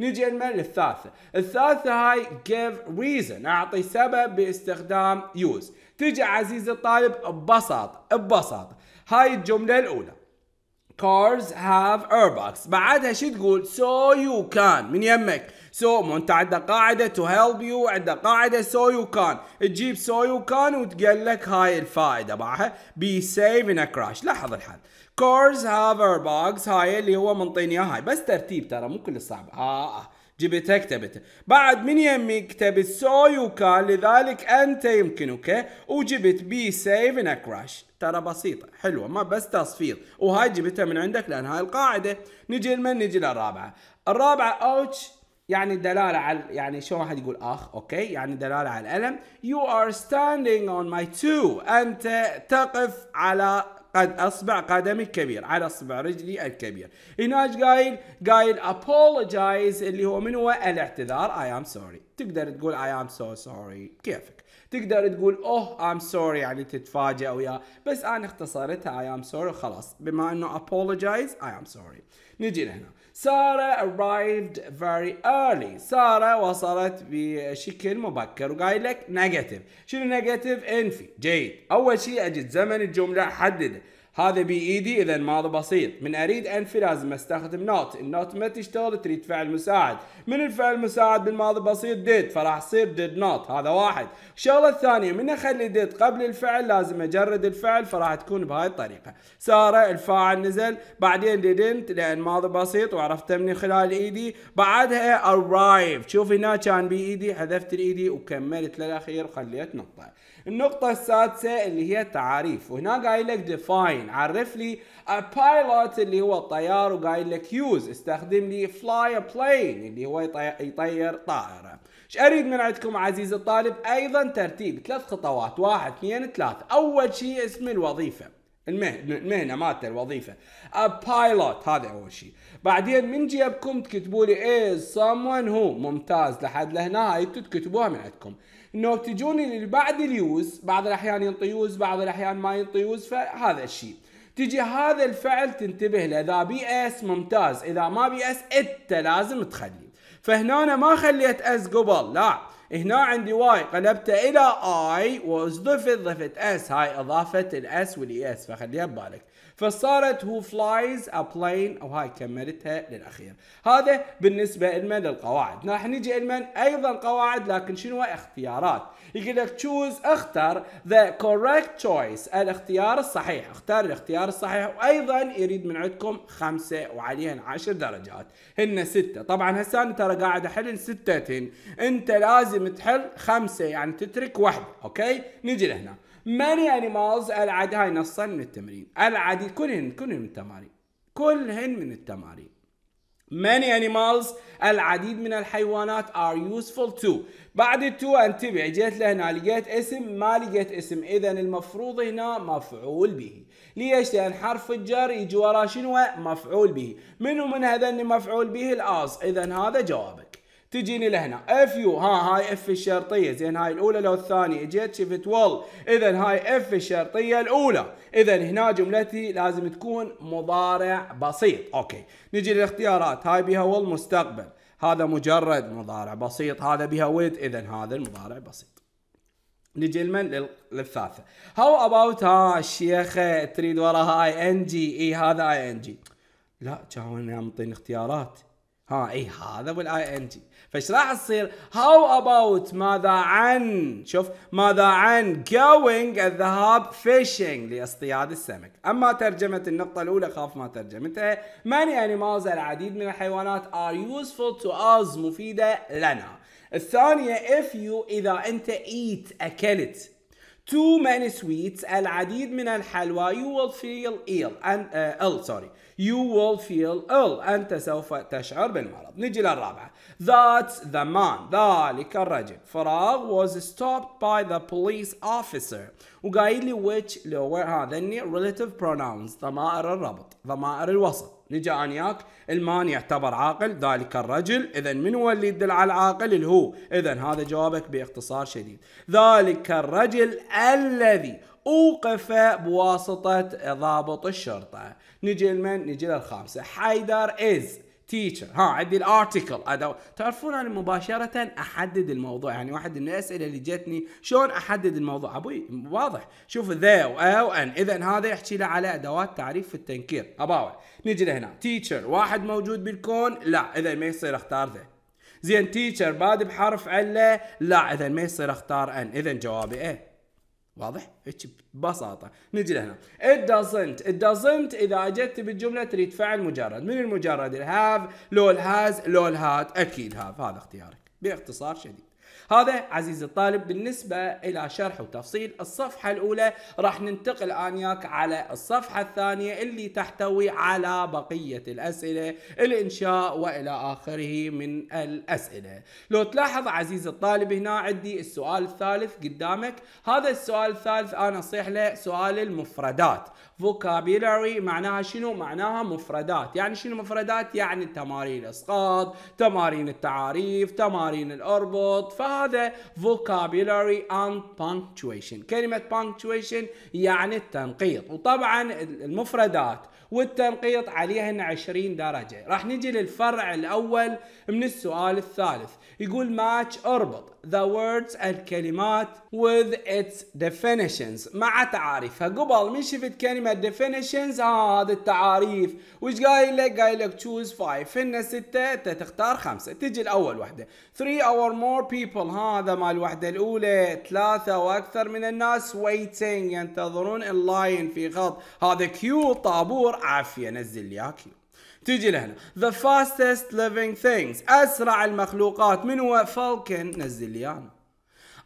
نجي نجمع للثالثة الثالثة هاي give reason أعطي سبب باستخدام use تجي عزيزي الطالب ببساطة ببساطة هاي الجملة الأولى cars have airbags بعدها شو تقول so you can من يمك so مو انت عندك قاعده to help you عندك قاعده so you can تجيب so you can وتقول لك هاي الفائده معها be safe in a crash لاحظ الحل كورز هافر بوكس هاي اللي هو منطيني اياها هاي بس ترتيب ترى مو كل صعب آه, آه. جبتها كتبتها بعد من يمي كتبت سويوكا لذلك انت يمكنك وجبت بي سيف ان كراش ترى بسيطه حلوه ما بس تصفير وهاي جبتها من عندك لان هاي القاعده نجي لمن نجي للرابعه الرابعه اوتش يعني دلاله على يعني شو واحد يقول اخ اوكي يعني دلاله على الالم يو ار ستاندينج اون ماي تو انت تقف على قد اصبع قدمي الكبير على اصبع رجلي الكبير ايش قايل قايل ابولوجايز اللي هو من هو الاعتذار اي ام سوري تقدر تقول اي ام سو سوري كيفك تقدر تقول اوه ام سوري يعني تتفاجئ وياه بس انا اختصرتها اي ام سوري وخلاص بما انه ابولوجايز اي ام سوري نجي لهنا سارة arrived very early سارة وصلت بشكل مبكر وقال لك negative شنو negative انفي جيد أول شيء أجد زمن الجملة حدده هذا بايدي اذا ماذا بسيط من اريد انفي لازم استخدم نوت النوت ما تشتغل تريد فعل مساعد من الفعل المساعد بالماضي بسيط ديد فراح يصير ديد نوت هذا واحد الشغله الثانيه من اخلي ديد قبل الفعل لازم اجرد الفعل فراح تكون بهاي الطريقه ساره الفاعل نزل بعدين ديدنت لان ماضي بسيط وعرفته من خلال ايدي بعدها ارايف شوف هنا كان بايدي حذفت الايدي وكملت للاخير وخليت نقطه النقطة السادسة اللي هي التعاريف وهنا قايل لك ديفاين عرف لي بايلوت اللي هو الطيار وقايل لك يوز استخدم لي فلاي بلين اللي هو يطير طائرة ايش اريد من عندكم عزيزي الطالب ايضا ترتيب ثلاث خطوات واحد اثنين ثلاثة اول شيء اسم الوظيفة المهنه مالته الوظيفه بايلوت هذا اول شيء بعدين من جيبكم تكتبوا لي از someone هو ممتاز لحد لهنا هاي تكتبوها من عندكم انه تجون اللي بعد اليوز بعض الاحيان ينطيوز بعض الاحيان ما ينطيوز فهذا الشيء تجي هذا الفعل تنتبه له اذا بي اس ممتاز اذا ما بي اس انت لازم تخلي فهنا أنا ما خليت اس قبل لا هنا عندي واي قلبته الى اي واضفت ضفت اس هاي اضافه الاس والاي اس فخليها ببالك فصارت هو فلايز ا بلين وهاي كملتها للاخير هذا بالنسبه لنا للقواعد راح نجي لنا ايضا قواعد لكن شنو اختيارات يقول لك تشوز اختر ذا كوركت تشويس الاختيار الصحيح اختار الاختيار الصحيح وايضا يريد من عندكم خمسه وعليهن عشر درجات هن سته طبعا هسه انا ترى قاعد احل سته انت لازم تحل خمسه يعني تترك واحده اوكي نجي لهنا many animals العديد هاي نصا من التمرين العديد كلهن كلهن من التمارين كلهن من التمارين Many animals العديد من الحيوانات are useful too. بعد التو انتبه جيت لهنا لقيت اسم ما لقيت اسم اذا المفروض هنا مفعول به ليش لان حرف الجر يجي وراه شنو مفعول به منو من هذا اللي مفعول به الاز اذا هذا جوابك تجيني لهنا اف يو ها هاي اف الشرطيه زين هاي الاولى لو الثانيه اجت شفت وول اذا هاي اف الشرطيه الاولى اذا هنا جملتي لازم تكون مضارع بسيط اوكي نجي للاختيارات هاي بها وول مستقبل هذا مجرد مضارع بسيط هذا بها ويت اذا هذا المضارع بسيط نجي لمن للثالثة هاو اباوت ها الشيخة تريد وراها اي ان جي اي هذا اي ان جي لا كان يعطيني اختيارات ها اي هذا والاي ان تي فايش راح تصير هاو اباوت ماذا عن شوف ماذا عن جوينج الذهاب فيشينج لاصطياد السمك اما ترجمه النقطه الاولى خاف ما ترجمتها many animals العديد من الحيوانات are useful to us مفيده لنا الثانيه if you اذا انت ايت اكلت too many sweets العديد من الحلوى you will feel ill and uh, ill sorry you will feel ill أنت سوف تشعر بالمرض نجي للرابعة that's the man ذلك الرجل فراغ was stopped by the police officer وقايل لي which lower هذا relative pronouns ضمائر الربط ضمائر الوسط نجا انياك المان يعتبر عاقل ذلك الرجل اذا من هو اللي يدل على العاقل الهو اذا هذا جوابك باختصار شديد ذلك الرجل الذي اوقف بواسطه ضابط الشرطه نجي لمن نجي للخامسه حيدر از تيتشر ها عندي الارتكل ادو تعرفون انا مباشره احدد الموضوع يعني واحد من الاسئله اللي جتني شلون احدد الموضوع ابوي واضح شوف ذا او وان اذا هذا يحكي له على ادوات تعريف في التنكير اباوع نجي لهنا تيتشر واحد موجود بالكون لا اذا ما يصير اختار ذا زين تيتشر بادي بحرف عله لا اذا ما يصير اختار ان اذا جوابي ايه واضح؟ هيك ببساطه نجي لهنا it doesn't it doesn't اذا اجت بالجمله تريد فعل مجرد من المجرد الهاف لو الهاز لو الهات اكيد هاف هذا اختيارك باختصار شديد هذا عزيزي الطالب بالنسبة إلى شرح وتفصيل الصفحة الأولى راح ننتقل آنياك على الصفحة الثانية اللي تحتوي على بقية الأسئلة الإنشاء وإلى آخره من الأسئلة لو تلاحظ عزيزي الطالب هنا عندي السؤال الثالث قدامك هذا السؤال الثالث أنا أصيح له سؤال المفردات vocabulary معناها شنو؟ معناها مفردات يعني شنو مفردات؟ يعني تمارين الإسقاط تمارين التعاريف تمارين الأربط فهذا vocabulary and punctuation كلمة punctuation يعني التنقيط وطبعا المفردات والتنقيط عليهن 20 درجة راح نجي للفرع الأول من السؤال الثالث يقول ماتش اربط the words الكلمات with its definitions مع تعاريفها قبل من شفت كلمة definitions آه، هذا التعاريف وش قايل لك قايل لك choose five فينا ستة انت تختار خمسة تجي الأول وحدة three or more people هذا مال الوحدة الأولى ثلاثة وأكثر من الناس waiting ينتظرون اللاين في خط هذا كيو طابور عافية نزل لي كيو آه، تجي لهنا the fastest living things اسرع المخلوقات من هو فالكن نزل لي انا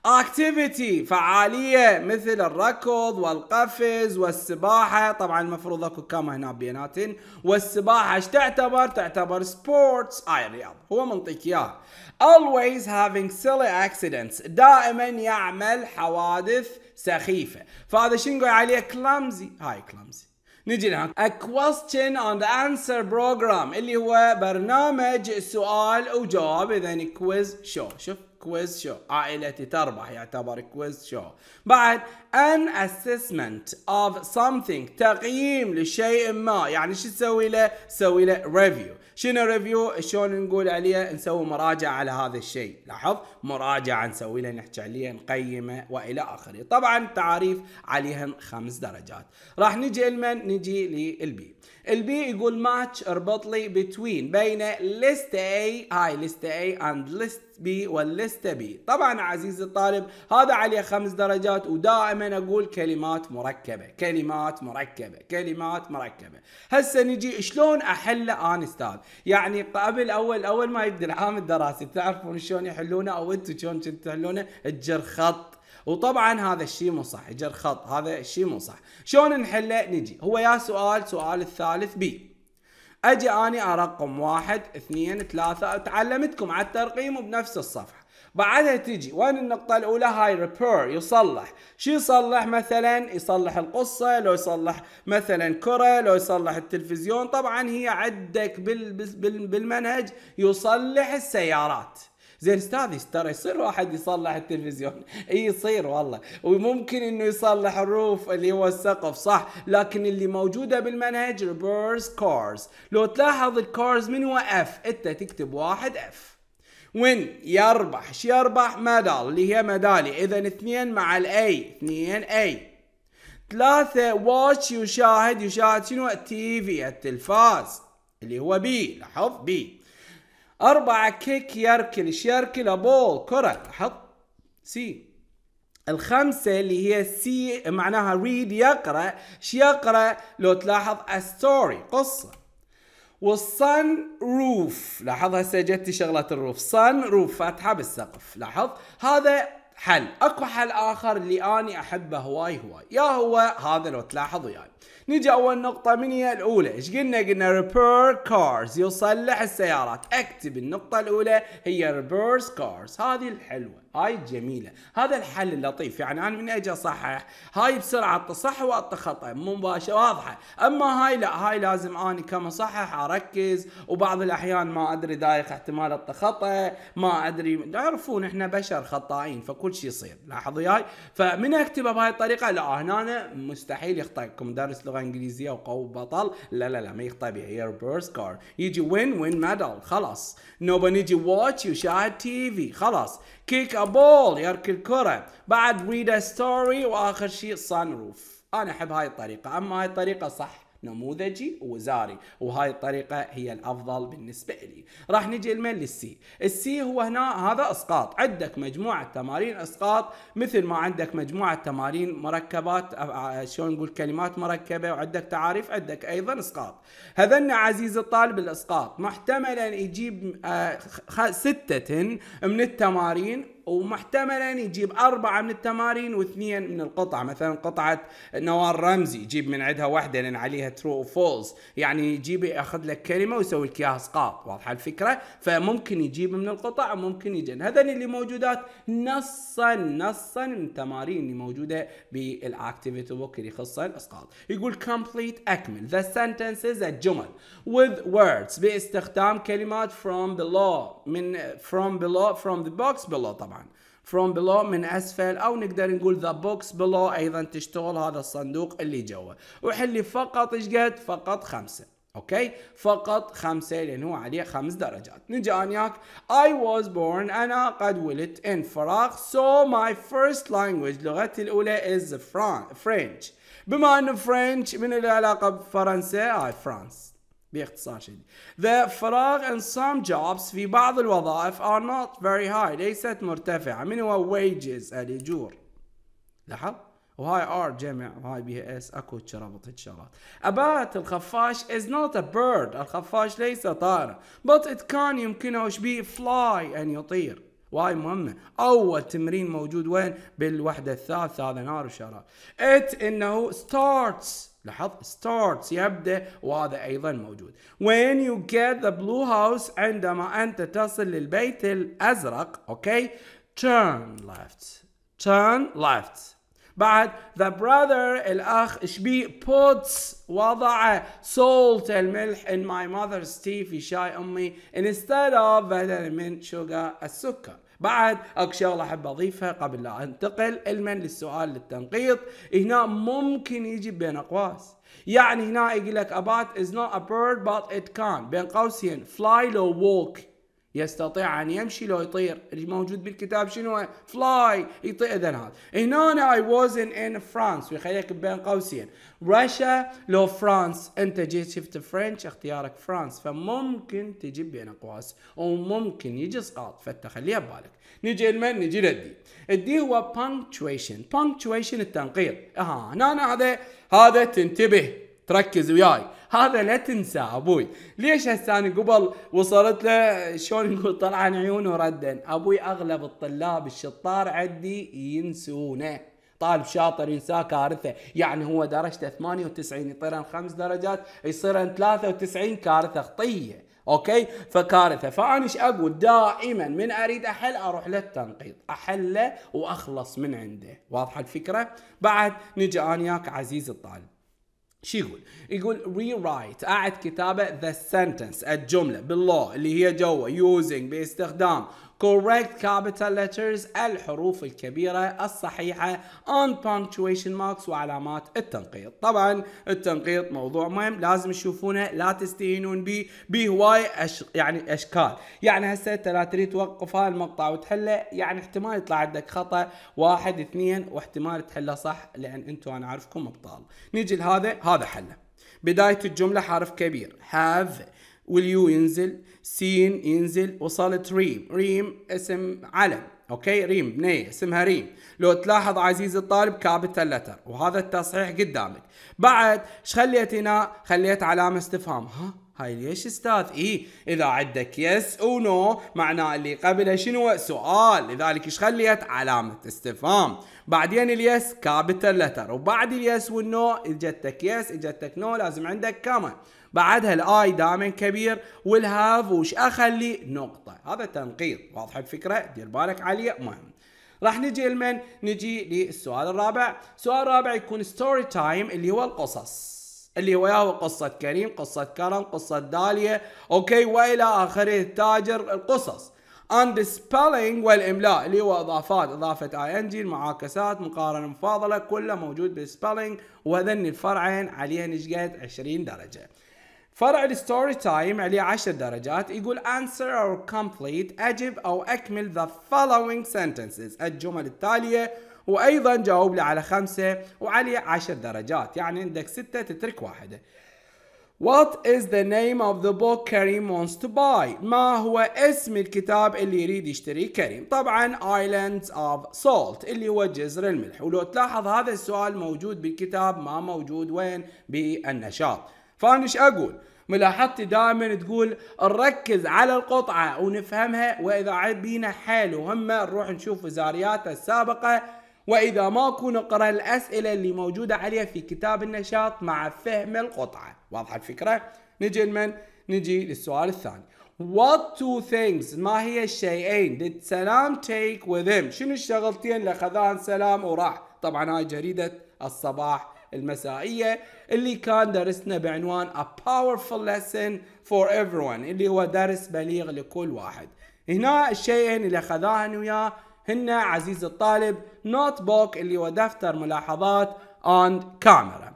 اكتيفيتي فعاليه مثل الركض والقفز والسباحه طبعا المفروض اكو كام هنا بينات والسباحه ايش تعتبر تعتبر سبورتس اي آه، رياض هو منطيك اياها always having silly accidents دائما يعمل حوادث سخيفه فهذا شنو عليه كلامزي هاي كلامزي نجي لهون a question and answer program اللي هو برنامج سؤال وجواب اذا كويز يعني شو شوف كويز شو عائلتي تربح يعتبر كويز شو بعد an assessment of something تقييم لشيء ما يعني شو تسوي له تسوي له ريفيو شنو ريفيو شلون نقول عليه نسوي مراجعه على هذا الشيء لاحظ مراجعه نسوي له نحكي عليه نقيمه والى اخره طبعا تعريف عليهم خمس درجات راح نجي لمن نجي للبي البي يقول ماتش اربط لي between بين ليست اي هاي ليست اي اند ليست بي والليست بي طبعا عزيزي الطالب هذا عليه خمس درجات ودائما اقول كلمات مركبه كلمات مركبه كلمات مركبه هسه نجي شلون احله انا استاذ يعني قبل اول اول ما يبدا العام الدراسي تعرفون شلون يحلونه او انتم شلون تحلونه الجر خط وطبعا هذا الشيء مو صح جر خط هذا الشيء مو صح شلون نحله نجي هو يا سؤال سؤال الثالث بي اجي اني ارقم واحد اثنين ثلاثة تعلمتكم على الترقيم وبنفس الصفحة بعدها تجي وين النقطة الأولى هاي ريبير يصلح شو يصلح مثلا يصلح القصة لو يصلح مثلا كرة لو يصلح التلفزيون طبعا هي عندك بالمنهج يصلح السيارات زين استاذي ترى يصير واحد يصلح التلفزيون اي يصير والله وممكن انه يصلح الروف اللي هو السقف صح لكن اللي موجوده بالمنهج ريفرس كارز لو تلاحظ الكارز من هو اف انت تكتب واحد اف وين يربح شو يربح مدال اللي هي مدالي اذا اثنين مع الاي اثنين اي ثلاثة واتش يشاهد يشاهد شنو تي في التلفاز اللي هو بي لاحظ بي أربعة كيك يركل يركل بول كرة حط سي الخمسة اللي هي سي معناها ريد يقرأ يقرأ لو تلاحظ a story قصة والصن روف لاحظ هسه جتي شغلة الروف صن روف فاتحة بالسقف لاحظ هذا حل اكو حل اخر اللي اني احبه هواي هواي يا هو هذا لو تلاحظوا يعني. نجي اول نقطه من هي الاولى ايش قلنا قلنا ريبير كارز يصلح السيارات اكتب النقطه الاولى هي ريبيرس كارز هذه الحلوه هاي جميله هذا الحل اللطيف يعني انا من اجي اصحح هاي بسرعه تصح وقت خطا مباشره واضحه اما هاي لا هاي لازم انا كمصحح اركز وبعض الاحيان ما ادري دايخ احتمال التخطا ما ادري تعرفون احنا بشر خطائين فكل شيء يصير لاحظوا ياي فمن اكتبه بهاي الطريقه لا هنا أنا مستحيل يخطئكم درس لغه انجليزيه وقوي بطل لا لا لا ما يخطئ بها هير بيرس كار يجي وين وين ميدال خلاص نوبه نجي واتش يشاهد تي في خلاص كيك بول يركل كرة بعد ريد ستوري واخر شيء صن روف انا احب هاي الطريقه اما هاي الطريقه صح نموذجي وزاري وهاي الطريقة هي الأفضل بالنسبة لي راح نجي المين للسي السي هو هنا هذا إسقاط عندك مجموعة تمارين إسقاط مثل ما عندك مجموعة تمارين مركبات شلون نقول كلمات مركبة وعندك تعاريف عندك أيضا إسقاط هذن عزيز الطالب الإسقاط محتملا يجيب ستة من التمارين ومحتملا يجيب أربعة من التمارين واثنين من القطعة مثلا قطعة نوار رمزي يجيب من عندها واحدة لأن عليها ترو فولز يعني يجيب ياخذ لك كلمة ويسوي لك اياها اسقاط واضحة الفكرة فممكن يجيب من القطع وممكن يجن هذين اللي موجودات نصا نصا من التمارين اللي موجودة بالاكتيفيتي بوك اللي يخصها الاسقاط يقول كومبليت اكمل ذا sentences الجمل with words باستخدام كلمات from below من from below from the box below طبعا طبعا from below من اسفل او نقدر نقول the box below ايضا تشتغل هذا الصندوق اللي جوا وحلي فقط ايش قد فقط خمسة اوكي فقط خمسة لان هو عليه خمس درجات نجي انياك I was born انا قد ولدت in فراغ so my first language لغتي الاولى is French بما انه French من العلاقة بفرنسا I France باختصار شديد. The فراغ in some jobs في بعض الوظائف are not very high ليست مرتفعة. من هو wages الأجور. لاحظ؟ وهاي ار جمع وهاي بيها اس اكو شربط شغلات ابات الخفاش is not a bird الخفاش ليس طائرة but it can يمكنه ايش بيه fly ان يطير. واي مهمه اول تمرين موجود وين بالوحده الثالثه هذا نار الشرار ات انه starts لاحظ starts يبدا وهذا ايضا موجود when you get the blue house عندما انت تصل للبيت الازرق اوكي turn left turn left بعد the brother الاخ شبي puts وضع salt الملح in my mother's tea في شاي امي instead of بدل من sugar السكر بعد اكو شغله احب اضيفها قبل لا انتقل علما للسؤال للتنقيط هنا ممكن يجي بين اقواس يعني هنا يقول لك a bat is not a bird but it can بين قوسين fly لو walk يستطيع ان يمشي لو يطير اللي موجود بالكتاب شنو فلاي يطير اذا هذا هنا اي واز ان فرانس ويخليك بين قوسين رشا لو فرانس انت جيت شفت فرنش اختيارك فرانس فممكن تجيب بين اقواس وممكن يجي اسقاط فانت خليها ببالك نجي لمن نجي للدي الدي هو punctuation punctuation التنقيط اها هنا هذا هذا تنتبه تركز وياي هذا لا تنسى ابوي ليش هسه انا قبل وصلت له شلون نقول طلعن عيونه ردا ابوي اغلب الطلاب الشطار عندي ينسونه طالب شاطر ينساه كارثه يعني هو درجته 98 يطيرن خمس درجات يصيرن 93 كارثه خطيه اوكي فكارثه فانا ايش اقول دائما من اريد احل اروح للتنقيط احله واخلص من عنده واضحه الفكره بعد نجي انياك عزيز الطالب شو يقول؟ يقول ري اعد كتابه ذا سنتنس الجمله باللو اللي هي جوا يوزنج باستخدام correct capital letters الحروف الكبيرة الصحيحة on punctuation marks وعلامات التنقيط طبعا التنقيط موضوع مهم لازم تشوفونه لا تستهينون به بهواي أش... يعني اشكال يعني هسه انت لا تريد توقف هذا المقطع وتحله يعني احتمال يطلع عندك خطأ واحد اثنين واحتمال تحله صح لان انتم انا اعرفكم ابطال نيجي لهذا هذا حله بداية الجملة حرف كبير have واليو ينزل سين ينزل وصلت ريم ريم اسم علم اوكي ريم بنيه اسمها ريم لو تلاحظ عزيزي الطالب كابيتال لتر وهذا التصحيح قدامك بعد ايش خليت هنا خليت علامه استفهام ها هاي ليش استاذ اي اذا عندك يس او نو معناه اللي قبلها شنو سؤال لذلك ايش خليت علامه استفهام بعدين اليس كابيتال لتر وبعد اليس والنو اجتك يس اجتك نو لازم عندك كامل بعدها الاي دائما كبير والهاف وش اخلي نقطه هذا تنقيط واضحه الفكره دير بالك عليه مهم راح نجي لمن نجي للسؤال الرابع السؤال الرابع يكون ستوري تايم اللي هو القصص اللي هو ياهو قصة كريم قصة كرم قصة دالية أوكي وإلى آخره التاجر القصص and spelling والإملاء اللي هو إضافات إضافة اي ان جي المعاكسات مقارنة مفاضلة كله موجود بالسبلينج وهذني الفرعين عليها نشقت 20 درجة فرع الستوري تايم عليه 10 درجات يقول answer or complete أجب أو أكمل the following sentences الجمل التالية وأيضا جاوب لي على خمسة وعليه 10 درجات يعني عندك ستة تترك واحدة What is the name of the book Karim wants to buy? ما هو اسم الكتاب اللي يريد يشتريه كريم؟ طبعا Islands of Salt اللي هو جزر الملح ولو تلاحظ هذا السؤال موجود بالكتاب ما موجود وين بالنشاط فانا ايش اقول؟ ملاحظتي دائما تقول نركز على القطعة ونفهمها وإذا عبينا حيل حال وهمة نروح نشوف زارياتها السابقة وإذا ماكو نقرأ الأسئلة اللي موجودة عليها في كتاب النشاط مع فهم القطعة واضحة الفكرة؟ نجي لمن؟ نجي للسؤال الثاني What two things ما هي الشيئين did سلام take with him شنو الشغلتين اللي خذاهن سلام وراح طبعا هاي جريدة الصباح المسائية اللي كان درسنا بعنوان A Powerful Lesson for Everyone اللي هو درس بليغ لكل واحد هنا الشيئين اللي أخذاهن وياه هن عزيز الطالب نوت بوك اللي هو دفتر ملاحظات and camera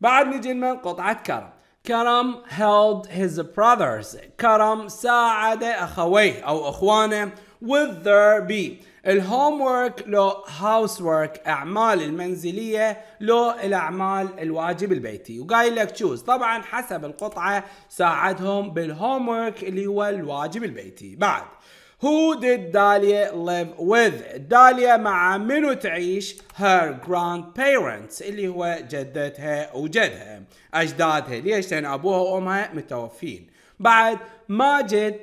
بعد نجي من قطعة كرم كرم held his brothers كرم ساعد أخويه أو أخوانه with their beat الهوم وورك لو هاوس وورك اعمال المنزليه لو الاعمال الواجب البيتي وقايل لك تشوز طبعا حسب القطعه ساعدهم بالهوم وورك اللي هو الواجب البيتي بعد Who did Dahlia live with? داليا مع منو تعيش؟ Her grandparents اللي هو جدتها وجدها أجدادها ليش؟ لأن أبوها وأمها متوفين بعد ماجد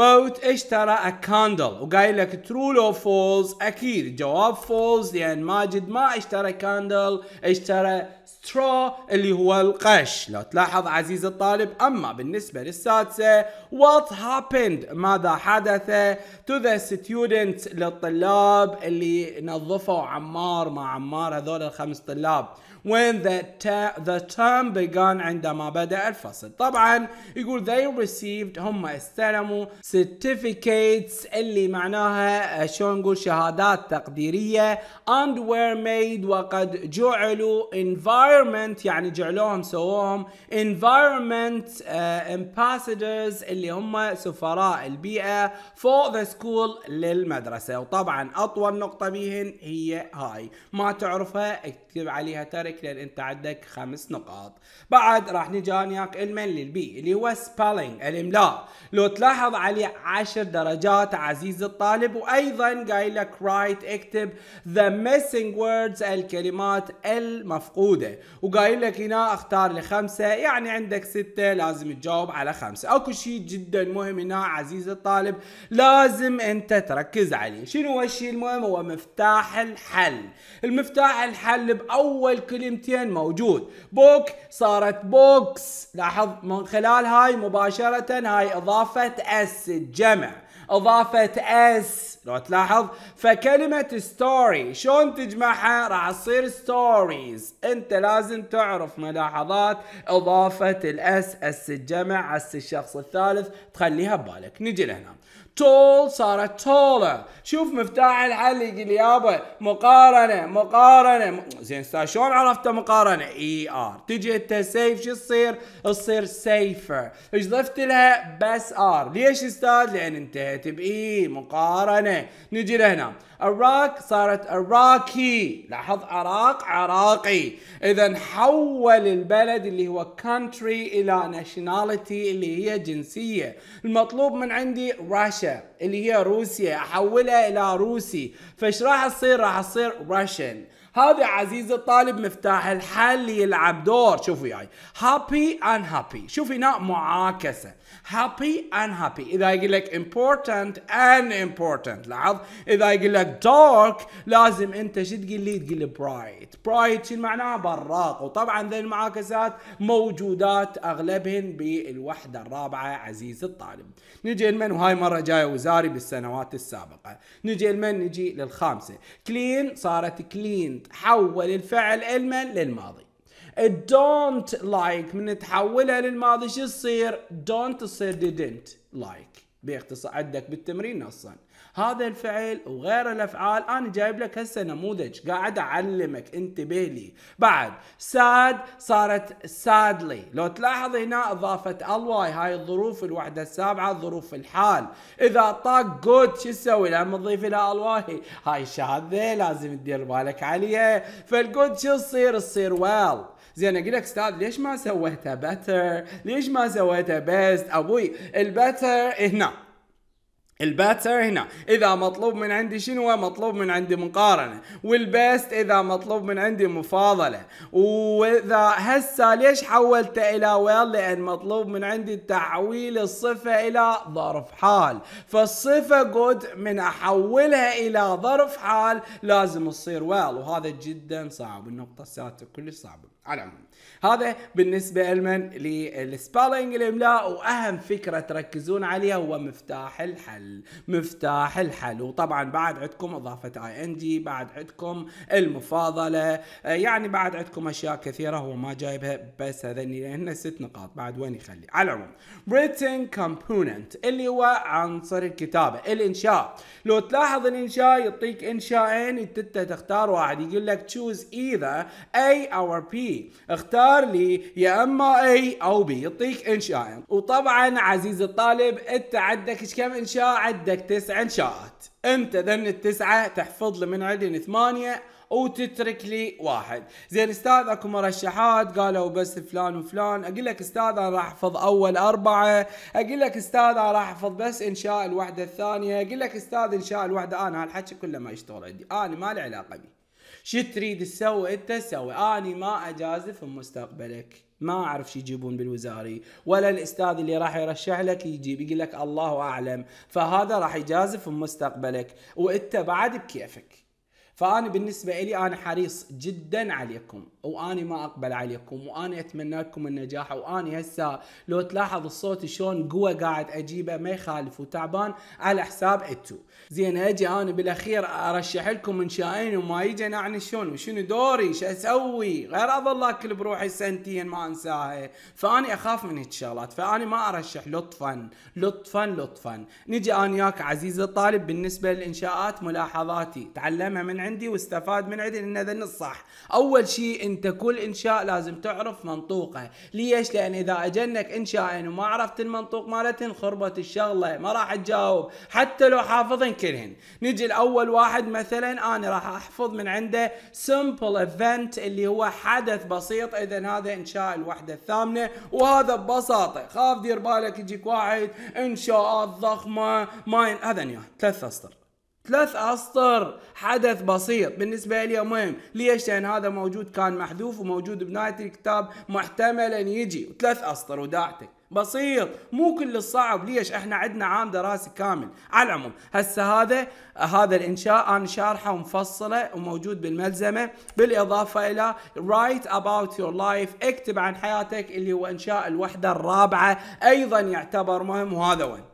بوت اشترى ا كاندل وقايل لك ترو لو فولز اكيد الجواب فولز لان ماجد ما اشترى كاندل اشترى سترو اللي هو القش لو تلاحظ عزيزي الطالب اما بالنسبه للسادسه what happened ماذا حدث to the students للطلاب اللي نظفوا عمار مع عمار هذول الخمس طلاب when the, the term began عندما بدأ الفصل طبعا يقول they received هم استلموا certificates اللي معناها آه، شلون نقول شهادات تقديرية and were made وقد جعلوا environment يعني جعلوهم سووهم environment uh, ambassadors اللي هم سفراء البيئة for the school للمدرسة وطبعا أطول نقطة بيهن هي هاي ما تعرفها اكتب عليها ترى لك لان انت عندك خمس نقاط بعد راح نجي وياك المن للبي اللي هو سبيلينج الاملاء لو تلاحظ عليه عشر درجات عزيز الطالب وايضا قايل لك رايت اكتب ذا ميسنج ووردز الكلمات المفقوده وقايل لك هنا اختار لخمسه يعني عندك سته لازم تجاوب على خمسه اكو شيء جدا مهم هنا عزيز الطالب لازم انت تركز عليه شنو هو الشيء المهم هو مفتاح الحل المفتاح الحل باول كلمه بالامتين موجود بوك صارت بوكس لاحظ من خلال هاي مباشرة هاي اضافة اس الجمع اضافة اس لو تلاحظ فكلمة ستوري شلون تجمعها راح تصير ستوريز انت لازم تعرف ملاحظات اضافة الاس اس الجمع اس الشخص الثالث تخليها ببالك نجي لهنا تول صارت تولا شوف مفتاح الحل يقول يابا مقارنه مقارنه زين استاذ شلون عرفت مقارنه اي e ار تجي انت سيف شو تصير تصير سيفر ايش ضفت لها بس ار ليش استاذ لان انتهت باي e. مقارنه نجي لهنا اراك صارت اراكي لاحظ عراق عراقي اذا حول البلد اللي هو كونتري الى ناشوناليتي اللي هي جنسيه المطلوب من عندي راشا اللي هي روسيا احولها الى روسي فايش راح تصير راح تصير روشن هذا عزيز الطالب مفتاح الحل يلعب دور شوفوا وياي هابي ان هابي شوف هنا معاكسه هابي ان هابي اذا يقول لك امبورتنت ان امبورتنت لاحظ اذا يقول لك دارك لازم انت شو تقول لي تقول لي برايت برايت شو معناها براق وطبعا ذي المعاكسات موجودات اغلبهن بالوحده الرابعه عزيز الطالب نجي لمن وهاي مره جايه وزاري بالسنوات السابقه نجي لمن نجي للخامسه كلين صارت كلين didn't حول الفعل علما للماضي don't like من تحولها للماضي شو يصير don't تصير didn't like باختصار عندك بالتمرين اصلا هذا الفعل وغير الافعال انا جايب لك هسه نموذج قاعد اعلمك انتبه لي بعد ساد صارت سادلي لو تلاحظ هنا اضافه الواي هاي الظروف الوحده السابعه ظروف الحال اذا طاق جود شو تسوي لما تضيف الى الواي هاي شاذه لازم تدير بالك عليها فالجود شو تصير تصير ويل زين اقول لك استاذ ليش ما سويتها بتر؟ ليش ما سويتها بيست؟ ابوي البتر هنا الباتر هنا اذا مطلوب من عندي شنو مطلوب من عندي مقارنه والبيست اذا مطلوب من عندي مفاضله واذا هسه ليش حولته الى ويل لان مطلوب من عندي تحويل الصفه الى ظرف حال فالصفه جود من احولها الى ظرف حال لازم تصير ويل وهذا جدا صعب النقطه الساتة كلش صعبه على العموم هذا بالنسبة لمن للسبالينج الاملاء واهم فكرة تركزون عليها هو مفتاح الحل مفتاح الحل وطبعا بعد عندكم اضافة اي ان جي بعد عندكم المفاضلة يعني بعد عندكم اشياء كثيرة هو ما جايبها بس هذني لان ست نقاط بعد وين يخلي على العموم written component اللي هو عنصر الكتابة الانشاء لو تلاحظ الانشاء يعطيك انشائين انت تختار واحد يقول لك choose either A or بي اختار اختار لي يا اما اي او بي يعطيك انشاءين وطبعا عزيزي الطالب انت عندك كم انشاء عندك تسع انشاءات انت ذن التسعه تحفظ لي من عندي ثمانيه وتترك لي واحد زين استاذ اكو مرشحات قالوا بس فلان وفلان اقول لك استاذ انا راح احفظ اول اربعه اقول لك استاذ انا راح احفظ بس انشاء الوحده الثانيه اقول لك استاذ انشاء الوحده انا هالحكي كله ما يشتغل عندي انا ما لي علاقه بيه شو تريد تسوي انت سوي اني ما اجازف بمستقبلك ما اعرف شو يجيبون بالوزاري ولا الاستاذ اللي راح يرشح لك يجيب يقول لك الله اعلم فهذا راح يجازف بمستقبلك وانت بعد بكيفك فانا بالنسبه لي انا حريص جدا عليكم واني ما اقبل عليكم واني اتمنى لكم النجاح واني هسه لو تلاحظ الصوت شلون قوة قاعد اجيبه ما يخالف وتعبان على حساب اتو زين اجي انا بالاخير ارشح لكم انشائين وما يجي نعني شلون وشنو دوري شو اسوي غير اظل اكل بروحي سنتين ما انساها فاني اخاف من هالشغلات فاني ما ارشح لطفا لطفا لطفا نجي انا وياك عزيزي الطالب بالنسبه للانشاءات ملاحظاتي تعلمها من عندي واستفاد من عندي ان هذا الصح اول شيء انت كل انشاء لازم تعرف منطوقه ليش لان اذا اجنك انشاء وما يعني عرفت المنطوق مالته خربت الشغله ما راح تجاوب حتى لو حافظن كلهن نجي الاول واحد مثلا انا راح احفظ من عنده سمبل ايفنت اللي هو حدث بسيط اذا هذا انشاء الوحده الثامنه وهذا ببساطه خاف دير بالك يجيك واحد انشاءات ضخمه ماين هذا ثلاث اسطر ثلاث أسطر حدث بسيط بالنسبة لي مهم ليش لأن هذا موجود كان محذوف وموجود بنهاية الكتاب محتمل أن يجي ثلاث أسطر وداعتك بسيط مو كل الصعب ليش احنا عندنا عام دراسي كامل على العموم هسه هذا هذا الانشاء انا شارحه ومفصله وموجود بالملزمه بالاضافه الى رايت اباوت يور لايف اكتب عن حياتك اللي هو انشاء الوحده الرابعه ايضا يعتبر مهم وهذا وين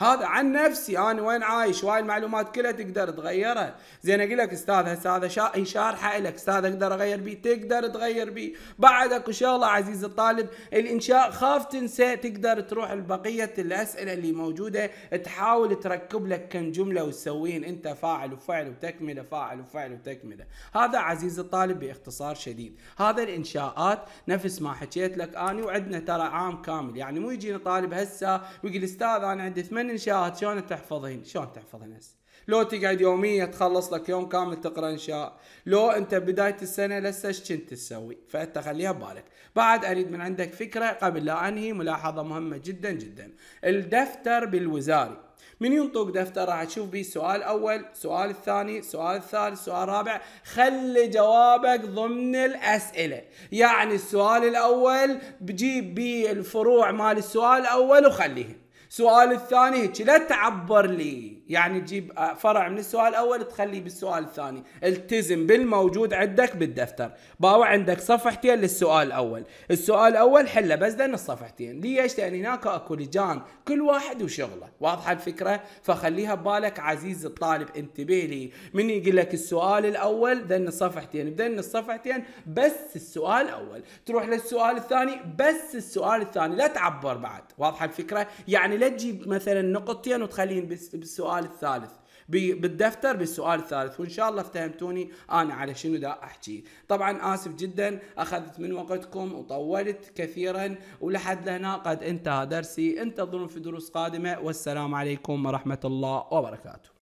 هذا عن نفسي انا وين عايش وهاي المعلومات كلها تقدر تغيرها زين اقول لك استاذ هسه هذا شا... شارحه لك استاذ اقدر اغير بيه تقدر تغير بيه بعد اكو شغله عزيز الطالب الانشاء خاف تنسى تقدر تروح لبقيه الاسئله اللي موجوده تحاول تركب لك كم جمله وتسوين انت فاعل وفعل وتكمله فاعل وفعل وتكمله هذا عزيز الطالب باختصار شديد هذا الانشاءات نفس ما حكيت لك اني وعندنا ترى عام كامل يعني مو يجينا طالب هسه ويقول استاذ انا عندي ثمان انشاءات شلون تحفظين؟ شلون تحفظين هسه لو تقعد يوميا تخلص لك يوم كامل تقرا انشاء لو انت بدايه السنه لسه ايش كنت تسوي فانت خليها ببالك بعد اريد من عندك فكره قبل لا انهي ملاحظه مهمه جدا جدا الدفتر بالوزاري من ينطق دفتر راح تشوف بيه السؤال الاول السؤال الثاني السؤال الثالث السؤال الرابع خلي جوابك ضمن الاسئله يعني السؤال الاول بجيب بيه الفروع مال السؤال الاول وخليهم السؤال الثاني هيك لا تعبر لي يعني تجيب آه، فرع من السؤال الاول تخليه بالسؤال الثاني التزم بالموجود عندك بالدفتر باوع عندك صفحتين للسؤال الاول السؤال الاول حله بس دن الصفحتين ليش لان هناك اكو لجان كل واحد وشغله واضحه الفكره فخليها ببالك عزيز الطالب انتبه لي من يقول لك السؤال الاول ذن الصفحتين ذن الصفحتين بس السؤال الاول تروح للسؤال الثاني بس السؤال الثاني لا تعبر بعد واضحه الفكره يعني لا تجيب مثلا نقطتين وتخليهم بالسؤال الثالث بالدفتر بالسؤال الثالث وان شاء الله افتهمتوني انا على شنو دا احكي طبعا اسف جدا اخذت من وقتكم وطولت كثيرا ولحد هنا قد انتهى درسي انتظروا في دروس قادمه والسلام عليكم ورحمه الله وبركاته